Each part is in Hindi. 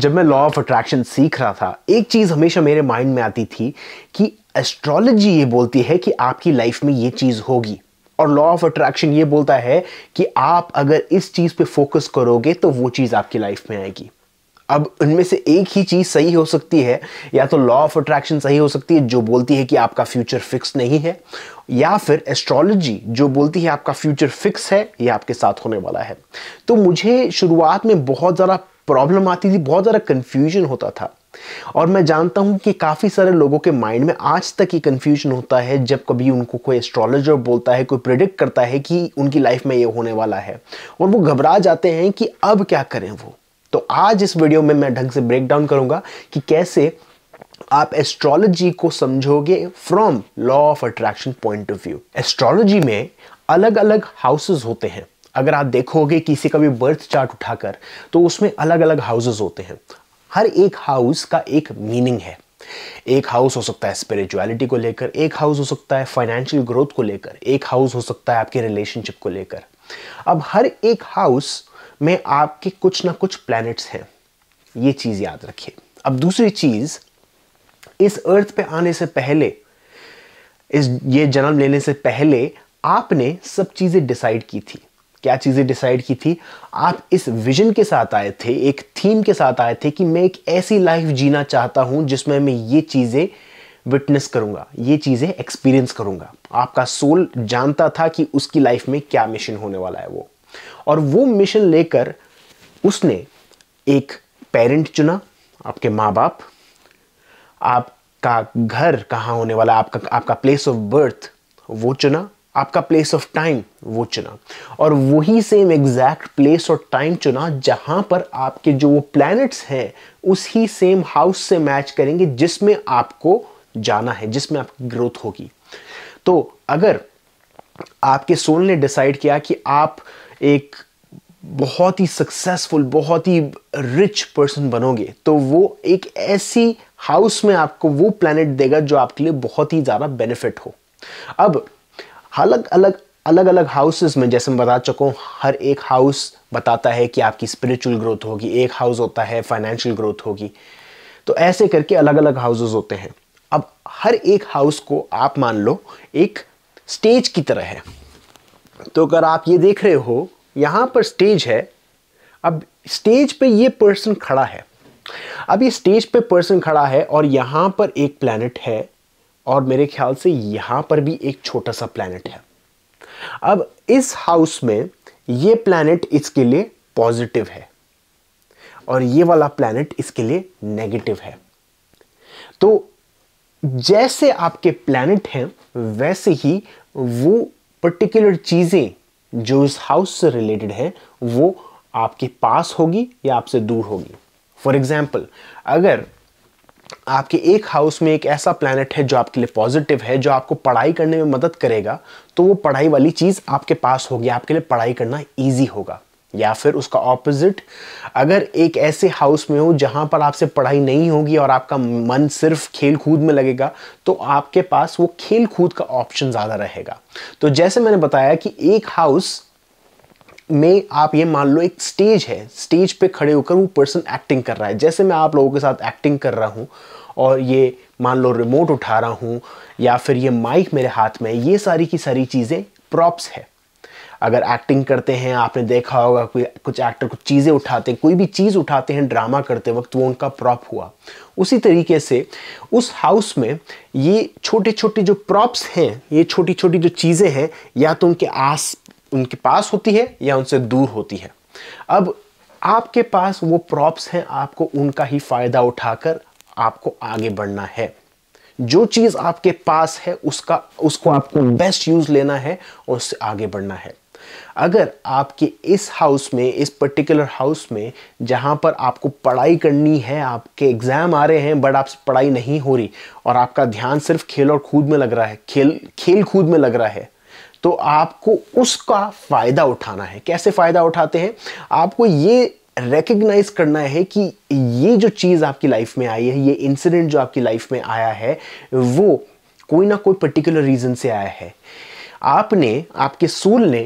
जब मैं लॉ ऑफ अट्रैक्शन सीख रहा था एक चीज़ हमेशा मेरे माइंड में आती थी कि एस्ट्रोलॉजी ये बोलती है कि आपकी लाइफ में ये चीज़ होगी और लॉ ऑफ अट्रैक्शन ये बोलता है कि आप अगर इस चीज़ पे फोकस करोगे तो वो चीज़ आपकी लाइफ में आएगी अब उनमें से एक ही चीज़ सही हो सकती है या तो लॉ ऑफ अट्रैक्शन सही हो सकती है जो बोलती है कि आपका फ्यूचर फिक्स नहीं है या फिर एस्ट्रोलॉजी जो बोलती है आपका फ्यूचर फिक्स है या आपके साथ होने वाला है तो मुझे शुरुआत में बहुत ज़्यादा प्रॉब्लम आती थी बहुत ज़्यादा कन्फ्यूजन होता था और मैं जानता हूं कि काफ़ी सारे लोगों के माइंड में आज तक ये कन्फ्यूजन होता है जब कभी उनको कोई एस्ट्रोलॉजर बोलता है कोई प्रिडिक्ट करता है कि उनकी लाइफ में ये होने वाला है और वो घबरा जाते हैं कि अब क्या करें वो तो आज इस वीडियो में मैं ढंग से ब्रेक डाउन करूंगा कि कैसे आप एस्ट्रोलॉजी को समझोगे from law of attraction point of view astrology में अलग अलग हाउसेस होते हैं अगर आप देखोगे किसी का भी बर्थ चार्ट उठाकर तो उसमें अलग अलग हाउसेज होते हैं हर एक हाउस का एक मीनिंग है एक हाउस हो सकता है स्पिरिचुअलिटी को लेकर एक हाउस हो सकता है फाइनेंशियल ग्रोथ को लेकर एक हाउस हो सकता है आपके रिलेशनशिप को लेकर अब हर एक हाउस में आपके कुछ ना कुछ प्लैनेट्स हैं ये चीज़ याद रखिए अब दूसरी चीज़ इस अर्थ पे आने से पहले इस ये जन्म लेने से पहले आपने सब चीज़ें डिसाइड की थी क्या चीज़ें डिसाइड की थी आप इस विजन के साथ आए थे एक थीम के साथ आए थे कि मैं एक ऐसी लाइफ जीना चाहता हूं जिसमें मैं ये चीज़ें विटनेस करूंगा ये चीज़ें एक्सपीरियंस करूंगा आपका सोल जानता था कि उसकी लाइफ में क्या मिशन होने वाला है वो और वो मिशन लेकर उसने एक पेरेंट चुना आपके माँ बाप आपका घर कहाँ होने वाला आपका आपका प्लेस ऑफ बर्थ वो चुना आपका प्लेस ऑफ टाइम वो चुना और वही सेम एग्जैक्ट प्लेस और टाइम चुना जहां पर आपके जो वो प्लैनेट्स हैं उसी सेम हाउस से मैच करेंगे जिसमें आपको जाना है जिसमें आपकी ग्रोथ होगी तो अगर आपके सोल ने डिसाइड किया कि आप एक बहुत ही सक्सेसफुल बहुत ही रिच पर्सन बनोगे तो वो एक ऐसी हाउस में आपको वो प्लानट देगा जो आपके लिए बहुत ही ज़्यादा बेनिफिट हो अब अलग अलग अलग अलग हाउसेस में जैसे मैं बता चुका हूँ हर एक हाउस बताता है कि आपकी स्पिरिचुअल ग्रोथ होगी एक हाउस होता है फाइनेंशियल ग्रोथ होगी तो ऐसे करके अलग अलग हाउसेस होते हैं अब हर एक हाउस को आप मान लो एक स्टेज की तरह है तो अगर आप ये देख रहे हो यहां पर स्टेज है अब स्टेज पे ये पर्सन खड़ा है अब ये स्टेज पे पर्सन खड़ा है और यहां पर एक प्लैनेट है और मेरे ख्याल से यहां पर भी एक छोटा सा प्लैनेट है अब इस हाउस में ये प्लैनेट इसके लिए पॉजिटिव है और ये वाला प्लानट इसके लिए नेगेटिव है तो जैसे आपके प्लैनेट हैं वैसे ही वो पर्टिकुलर चीज़ें जो इस हाउस से रिलेटेड है वो आपके पास होगी या आपसे दूर होगी फॉर एग्जाम्पल अगर आपके एक हाउस में एक ऐसा प्लानट है जो आपके लिए पॉजिटिव है जो आपको पढ़ाई करने में मदद करेगा तो वो पढ़ाई वाली चीज़ आपके पास होगी आपके लिए पढ़ाई करना ईजी होगा या फिर उसका ऑपोजिट अगर एक ऐसे हाउस में हो जहां पर आपसे पढ़ाई नहीं होगी और आपका मन सिर्फ खेल कूद में लगेगा तो आपके पास वो खेल कूद का ऑप्शन ज़्यादा रहेगा तो जैसे मैंने बताया कि एक हाउस में आप ये मान लो एक स्टेज है स्टेज पे खड़े होकर वो पर्सन एक्टिंग कर रहा है जैसे मैं आप लोगों के साथ एक्टिंग कर रहा हूँ और ये मान लो रिमोट उठा रहा हूँ या फिर ये माइक मेरे हाथ में ये सारी की सारी चीज़ें प्रॉप्स है अगर एक्टिंग करते हैं आपने देखा होगा कोई कुछ एक्टर कुछ चीज़ें उठाते हैं कोई भी चीज़ उठाते हैं ड्रामा करते वक्त वो उनका प्रॉप हुआ उसी तरीके से उस हाउस में ये छोटे छोटे जो प्रॉप्स हैं ये छोटी छोटी जो चीज़ें हैं या तो उनके आस उनके पास होती है या उनसे दूर होती है अब आपके पास वो प्रॉप्स हैं आपको उनका ही फ़ायदा उठाकर आपको आगे बढ़ना है जो चीज़ आपके पास है उसका उसको आपको बेस्ट यूज़ लेना है और उससे आगे बढ़ना है अगर आपके इस हाउस में इस पर्टिकुलर हाउस में जहाँ पर आपको पढ़ाई करनी है आपके एग्ज़ाम आ रहे हैं बट आपसे पढ़ाई नहीं हो रही और आपका ध्यान सिर्फ खेल और कूद में लग रहा है खेल खेल कूद में लग रहा है तो आपको उसका फ़ायदा उठाना है कैसे फ़ायदा उठाते हैं आपको ये रिकग्नाइज करना है कि ये जो चीज़ आपकी लाइफ में आई है ये इंसिडेंट जो आपकी लाइफ में आया है वो कोई ना कोई पर्टिकुलर रीज़न से आया है आपने आपके सूल ने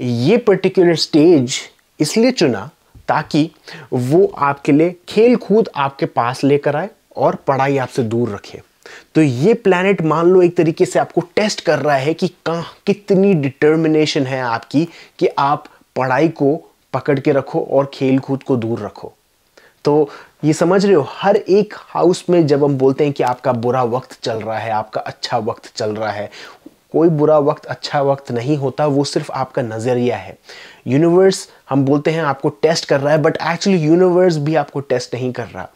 ये पर्टिकुलर स्टेज इसलिए चुना ताकि वो आपके लिए खेल कूद आपके पास लेकर आए और पढ़ाई आपसे दूर रखे तो ये प्लैनेट मान लो एक तरीके से आपको टेस्ट कर रहा है कि कहाँ कितनी डिटर्मिनेशन है आपकी कि आप पढ़ाई को पकड़ के रखो और खेल कूद को दूर रखो तो ये समझ रहे हो हर एक हाउस में जब हम बोलते हैं कि आपका बुरा वक्त चल रहा है आपका अच्छा वक्त चल रहा है कोई बुरा वक्त अच्छा वक्त नहीं होता वो सिर्फ आपका नज़रिया है यूनिवर्स हम बोलते हैं आपको टेस्ट कर रहा है बट एक्चुअली यूनिवर्स भी आपको टेस्ट नहीं कर रहा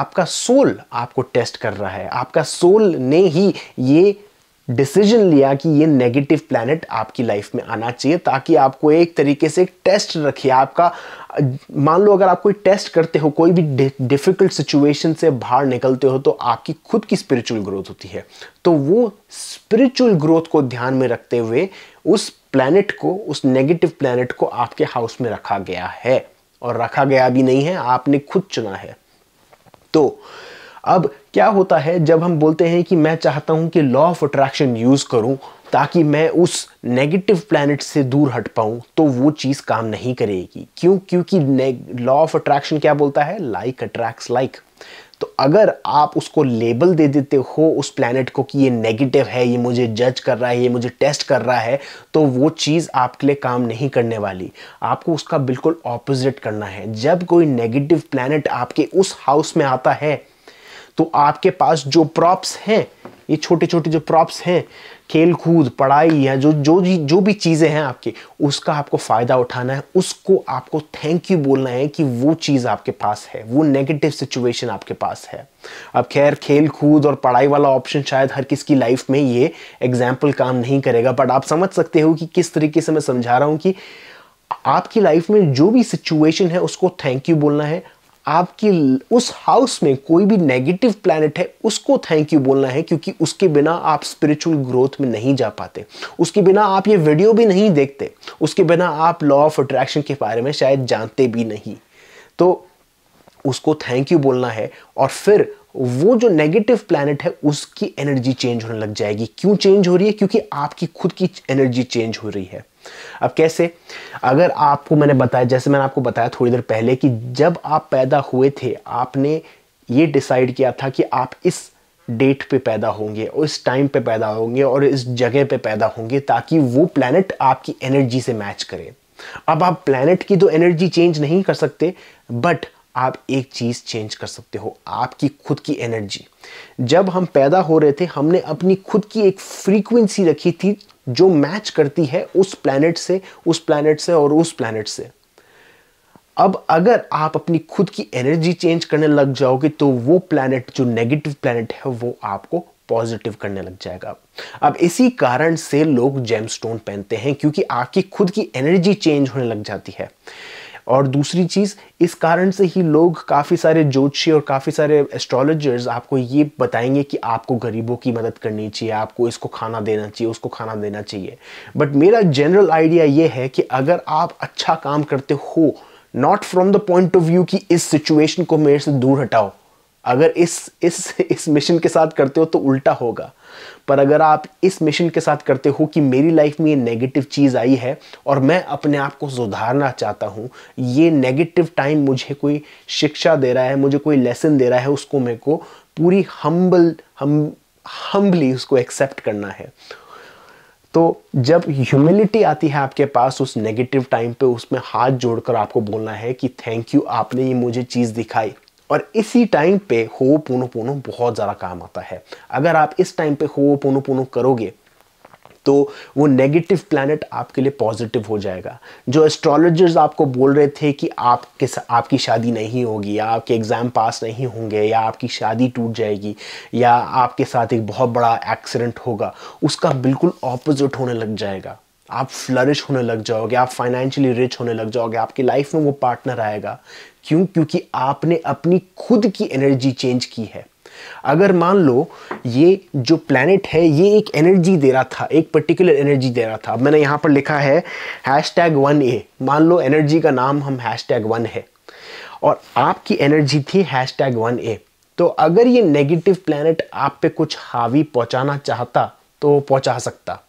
आपका सोल आपको टेस्ट कर रहा है आपका सोल ने ही ये डिसीजन लिया कि ये नेगेटिव प्लैनेट आपकी लाइफ में आना चाहिए ताकि आपको एक तरीके से टेस्ट रखिए आपका मान लो अगर आप कोई टेस्ट करते हो कोई भी डिफ़िकल्ट सिचुएशन से बाहर निकलते हो तो आपकी खुद की स्पिरिचुअल ग्रोथ होती है तो वो स्पिरिचुअल ग्रोथ को ध्यान में रखते हुए उस प्लानट को उस नेगेटिव प्लानट को आपके हाउस में रखा गया है और रखा गया भी नहीं है आपने खुद चुना है तो अब क्या होता है जब हम बोलते हैं कि मैं चाहता हूं कि लॉ ऑफ अट्रैक्शन यूज़ करूं ताकि मैं उस नेगेटिव प्लानट से दूर हट पाऊं तो वो चीज़ काम नहीं करेगी क्यों क्योंकि लॉ ऑफ अट्रैक्शन क्या बोलता है लाइक अट्रैक्ट लाइक तो अगर आप उसको लेबल दे देते हो उस प्लानट को कि ये नेगेटिव है ये मुझे जज कर रहा है ये मुझे टेस्ट कर रहा है तो वो चीज़ आपके लिए काम नहीं करने वाली आपको उसका बिल्कुल ऑपोजिट करना है जब कोई नेगेटिव प्लानट आपके उस हाउस में आता है तो आपके पास जो प्रॉप्स हैं ये छोटे छोटे जो प्रॉप्स हैं खेल कूद पढ़ाई या जो जो जो भी चीज़ें हैं आपके उसका आपको फ़ायदा उठाना है उसको आपको थैंक यू बोलना है कि वो चीज़ आपके पास है वो नेगेटिव सिचुएशन आपके पास है अब खैर खेल कूद और पढ़ाई वाला ऑप्शन शायद हर किसी की लाइफ में ये एग्जाम्पल काम नहीं करेगा बट आप समझ सकते हो कि किस तरीके से मैं समझा रहा हूँ कि आपकी लाइफ में जो भी सिचुएशन है उसको थैंक यू बोलना है आपकी उस हाउस में कोई भी नेगेटिव प्लैनेट है उसको थैंक यू बोलना है क्योंकि उसके बिना आप स्पिरिचुअल ग्रोथ में नहीं जा पाते उसके बिना आप ये वीडियो भी नहीं देखते उसके बिना आप लॉ ऑफ अट्रैक्शन के बारे में शायद जानते भी नहीं तो उसको थैंक यू बोलना है और फिर वो जो नेगेटिव प्लैनेट है उसकी एनर्जी चेंज होने लग जाएगी क्यों चेंज हो रही है क्योंकि आपकी खुद की एनर्जी चेंज हो रही है अब कैसे अगर आपको मैंने बताया जैसे मैंने आपको बताया थोड़ी देर पहले कि जब आप पैदा हुए थे आपने ये डिसाइड किया था कि आप इस डेट पे पैदा होंगे और इस टाइम पे पैदा होंगे और इस जगह पे पैदा होंगे ताकि वो प्लैनेट आपकी एनर्जी से मैच करे अब आप प्लानट की तो एनर्जी चेंज नहीं कर सकते बट आप एक चीज़ चेंज कर सकते हो आपकी खुद की एनर्जी जब हम पैदा हो रहे थे हमने अपनी खुद की एक फ्रीक्वेंसी रखी थी जो मैच करती है उस प्लैनेट से उस प्लैनेट से और उस प्लैनेट से अब अगर आप अपनी खुद की एनर्जी चेंज करने लग जाओगे तो वो प्लैनेट जो नेगेटिव प्लैनेट है वो आपको पॉजिटिव करने लग जाएगा अब इसी कारण से लोग जेमस्टोन पहनते हैं क्योंकि आपकी खुद की एनर्जी चेंज होने लग जाती है और दूसरी चीज़ इस कारण से ही लोग काफ़ी सारे ज्योतिषी और काफ़ी सारे एस्ट्रोलॉजर्स आपको ये बताएंगे कि आपको गरीबों की मदद करनी चाहिए आपको इसको खाना देना चाहिए उसको खाना देना चाहिए बट मेरा जनरल आइडिया ये है कि अगर आप अच्छा काम करते हो not from the point of view कि इस सिचुएशन को मेरे से दूर हटाओ अगर इस इस इस मिशन के साथ करते हो तो उल्टा होगा पर अगर आप इस मिशन के साथ करते हो कि मेरी लाइफ में ये नेगेटिव चीज़ आई है और मैं अपने आप को सुधारना चाहता हूँ ये नेगेटिव टाइम मुझे कोई शिक्षा दे रहा है मुझे कोई लेसन दे रहा है उसको मेरे को पूरी हम्बल हम हम्बली उसको एक्सेप्ट करना है तो जब ह्यूमिलिटी आती है आपके पास उस नेगेटिव टाइम पे उसमें हाथ जोड़कर आपको बोलना है कि थैंक यू आपने ये मुझे चीज़ दिखाई और इसी टाइम पे हो पोनो पोनो बहुत ज़्यादा काम आता है अगर आप इस टाइम पे हो पोनो पोनो करोगे तो वो नेगेटिव प्लानट आपके लिए पॉजिटिव हो जाएगा जो एस्ट्रोलॉजर्स आपको बोल रहे थे कि आपके आपकी शादी नहीं होगी या आपके एग्ज़ाम पास नहीं होंगे या आपकी शादी टूट जाएगी या आपके साथ एक बहुत बड़ा एक्सीडेंट होगा उसका बिल्कुल ऑपोजिट होने लग जाएगा आप फ्लरिश होने लग जाओगे आप फाइनेंशियली रिच होने लग जाओगे आपकी लाइफ में वो पार्टनर आएगा क्यों क्योंकि आपने अपनी खुद की एनर्जी चेंज की है अगर मान लो ये जो प्लेनेट है ये एक एनर्जी दे रहा था एक पर्टिकुलर एनर्जी दे रहा था अब मैंने यहाँ पर लिखा है हैश टैग वन ए मान लो एनर्जी का नाम हम हैश टैग वन है और आपकी एनर्जी थी हैश टैग वन ए तो अगर ये नेगेटिव प्लानट आप पे कुछ हावी पहुँचाना चाहता तो पहुँचा सकता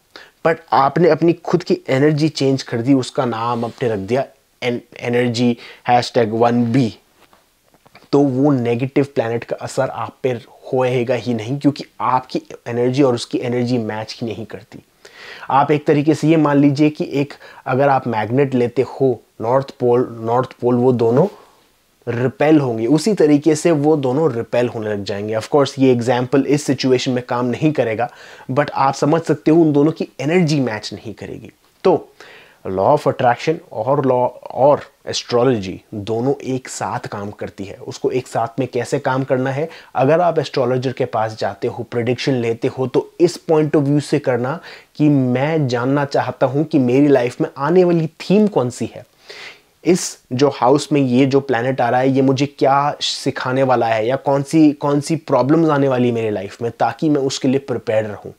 बट आपने अपनी खुद की एनर्जी चेंज कर दी उसका नाम आपने रख दिया an energy hashtag one B तो वो नेगेटिव प्लानट का असर आप पे होएगा ही नहीं क्योंकि आपकी एनर्जी और उसकी एनर्जी मैच ही नहीं करती आप एक तरीके से ये मान लीजिए कि एक अगर आप मैग्नेट लेते हो नॉर्थ पोल नॉर्थ पोल वो दोनों रिपेल होंगी उसी तरीके से वो दोनों रिपेल होने लग जाएंगे ऑफ कोर्स ये एग्जाम्पल इस सिचुएशन में काम नहीं करेगा बट आप समझ सकते हो उन दोनों की एनर्जी मैच नहीं करेगी तो लॉ ऑफ अट्रैक्शन और लॉ और एस्ट्रोलॉजी दोनों एक साथ काम करती है उसको एक साथ में कैसे काम करना है अगर आप एस्ट्रोलॉजर के पास जाते हो प्रडिक्शन लेते हो तो इस पॉइंट ऑफ व्यू से करना कि मैं जानना चाहता हूँ कि मेरी लाइफ में आने वाली थीम कौन सी है इस जो हाउस में ये जो प्लानट आ रहा है ये मुझे क्या सिखाने वाला है या कौन सी कौन सी प्रॉब्लम्स आने वाली मेरे लाइफ में ताकि मैं उसके लिए प्रिपेयर रहूँ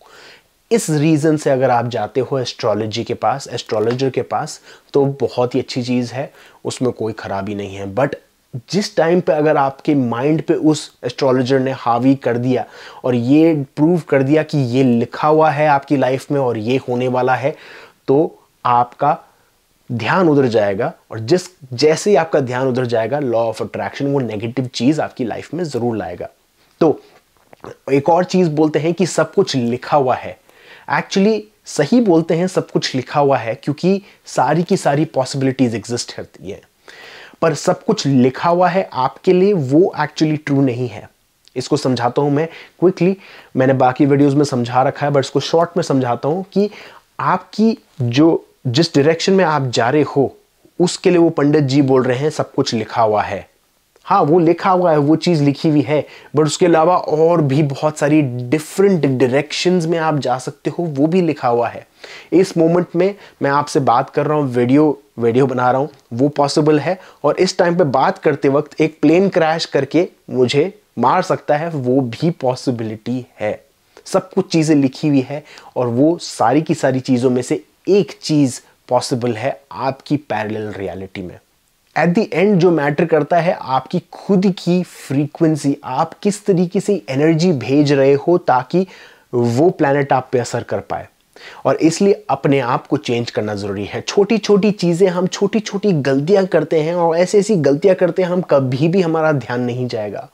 इस रीज़न से अगर आप जाते हो एस्ट्रोलॉजी के पास एस्ट्रोलॉजर के पास तो बहुत ही अच्छी चीज़ है उसमें कोई ख़राबी नहीं है बट जिस टाइम पे अगर आपके माइंड पे उस एस्ट्रोलॉजर ने हावी कर दिया और ये प्रूव कर दिया कि ये लिखा हुआ है आपकी लाइफ में और ये होने वाला है तो आपका ध्यान उधर जाएगा और जिस जैसे ही आपका ध्यान उधर जाएगा लॉ ऑफ अट्रैक्शन वो नेगेटिव चीज़ आपकी लाइफ में ज़रूर लाएगा तो एक और चीज़ बोलते हैं कि सब कुछ लिखा हुआ है एक्चुअली सही बोलते हैं सब कुछ लिखा हुआ है क्योंकि सारी की सारी पॉसिबिलिटीज एग्जिस्ट करती है पर सब कुछ लिखा हुआ है आपके लिए वो एक्चुअली ट्रू नहीं है इसको समझाता हूँ मैं क्विकली मैंने बाकी वीडियोस में समझा रखा है बट इसको शॉर्ट में समझाता हूं कि आपकी जो जिस डायरेक्शन में आप जा रहे हो उसके लिए वो पंडित जी बोल रहे हैं सब कुछ लिखा हुआ है हाँ वो लिखा हुआ है वो चीज़ लिखी हुई है बट उसके अलावा और भी बहुत सारी डिफरेंट डायरेक्शंस में आप जा सकते हो वो भी लिखा हुआ है इस मोमेंट में मैं आपसे बात कर रहा हूँ वीडियो वीडियो बना रहा हूँ वो पॉसिबल है और इस टाइम पे बात करते वक्त एक प्लेन क्रैश करके मुझे मार सकता है वो भी पॉसिबिलिटी है सब कुछ चीज़ें लिखी हुई है और वो सारी की सारी चीज़ों में से एक चीज़ पॉसिबल है आपकी पैरेलल रियलिटी में एट द एंड जो मैटर करता है आपकी खुद की फ्रीक्वेंसी आप किस तरीके से एनर्जी भेज रहे हो ताकि वो प्लानट आप पे असर कर पाए और इसलिए अपने आप को चेंज करना ज़रूरी है छोटी छोटी चीज़ें हम छोटी छोटी गलतियां करते हैं और ऐसी ऐसी गलतियां करते हैं हम कभी भी हमारा ध्यान नहीं जाएगा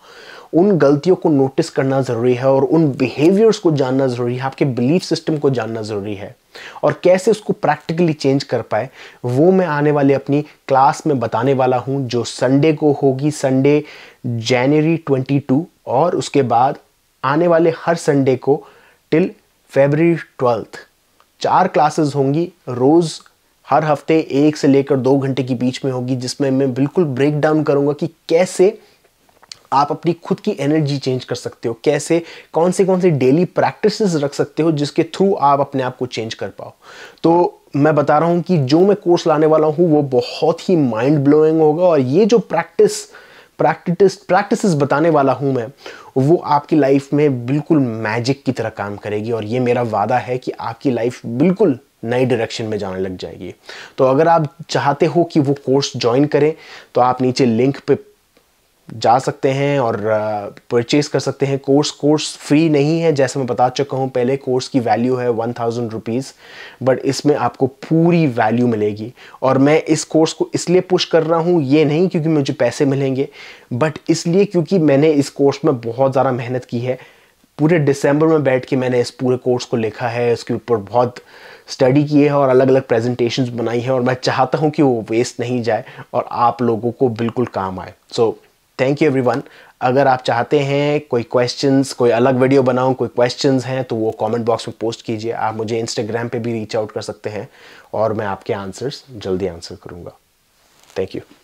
उन गलतियों को नोटिस करना ज़रूरी है और उन बिहेवियर्स को जानना ज़रूरी है आपके बिलीफ सिस्टम को जानना ज़रूरी है और कैसे उसको प्रैक्टिकली चेंज कर पाए वो मैं आने वाले अपनी क्लास में बताने वाला हूँ जो संडे को होगी संडे जनवरी 22 और उसके बाद आने वाले हर संडे को टिल फेबररी ट्वेल्थ चार क्लासेस होंगी रोज़ हर हफ्ते एक से लेकर दो घंटे के बीच में होगी जिसमें मैं बिल्कुल ब्रेक डाउन करूंगा कि कैसे आप अपनी खुद की एनर्जी चेंज कर सकते हो कैसे कौन से कौन से डेली प्रैक्टिसेस रख सकते हो जिसके थ्रू आप अपने आप को चेंज कर पाओ तो मैं बता रहा हूँ कि जो मैं कोर्स लाने वाला हूँ वो बहुत ही माइंड ब्लोइंग होगा और ये जो प्रैक्टिस प्रैक्टिस प्रैक्टिस बताने वाला हूँ मैं वो आपकी लाइफ में बिल्कुल मैजिक की तरह काम करेगी और ये मेरा वादा है कि आपकी लाइफ बिल्कुल नई डायरेक्शन में जाने लग जाएगी तो अगर आप चाहते हो कि वो कोर्स ज्वाइन करें तो आप नीचे लिंक पे जा सकते हैं और परचेज़ कर सकते हैं कोर्स कोर्स फ्री नहीं है जैसे मैं बता चुका हूँ पहले कोर्स की वैल्यू है वन थाउजेंड रुपीज़ बट इसमें आपको पूरी वैल्यू मिलेगी और मैं इस कोर्स को इसलिए पुश कर रहा हूँ ये नहीं क्योंकि मुझे पैसे मिलेंगे बट इसलिए क्योंकि मैंने इस कोर्स में बहुत ज़्यादा मेहनत की है पूरे दिसंबर में बैठ के मैंने इस पूरे कोर्स को लिखा है उसके ऊपर बहुत स्टडी किए हैं और अलग अलग प्रेजेंटेशंस बनाई हैं और मैं चाहता हूँ कि वो वेस्ट नहीं जाए और आप लोगों को बिल्कुल काम आए so so, thank you everyone अगर आप चाहते हैं कोई क्वेश्चंस कोई अलग वीडियो बनाऊं कोई क्वेश्चंस हैं तो वो कमेंट बॉक्स में पोस्ट कीजिए आप मुझे इंस्टाग्राम पे भी रीच आउट कर सकते हैं और मैं आपके आंसर्स जल्दी आंसर करूँगा थैंक यू